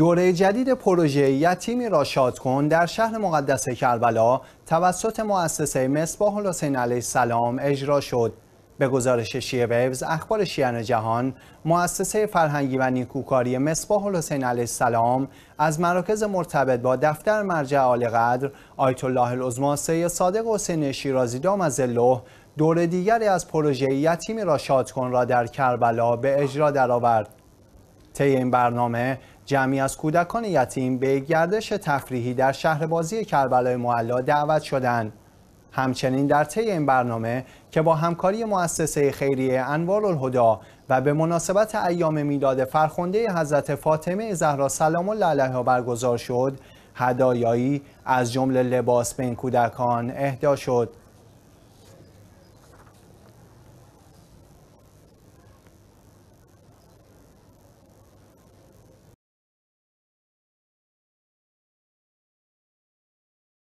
دوره جدید پروژه یتیمی را شاد کن در شهر مقدس کربلا توسط مؤسسه مصباح الحسین علیه السلام اجرا شد. به گزارش شیعه ویوز اخبار شیعن جهان مؤسسه فرهنگی و نیکوکاری مصباح الحسین علیه السلام از مراکز مرتبط با دفتر مرجع عالی قدر آیت الله العظما صادق حسین شیرازی از الله دور دیگری از پروژه یتیمی را شاد کن را در کربلا به اجرا درآورد. طی این برنامه جمعی از کودکان یتیم به گردش تفریحی در شهر بازی کربلای معلا دعوت شدند. همچنین در طی این برنامه که با همکاری مؤسسه خیریه انوار الهدا و به مناسبت ایام میلاد فرخنده حضرت فاطمه زهرا سلام الله علیها برگزار شد، هدایایی از جمله لباس به این کودکان اهدا شد.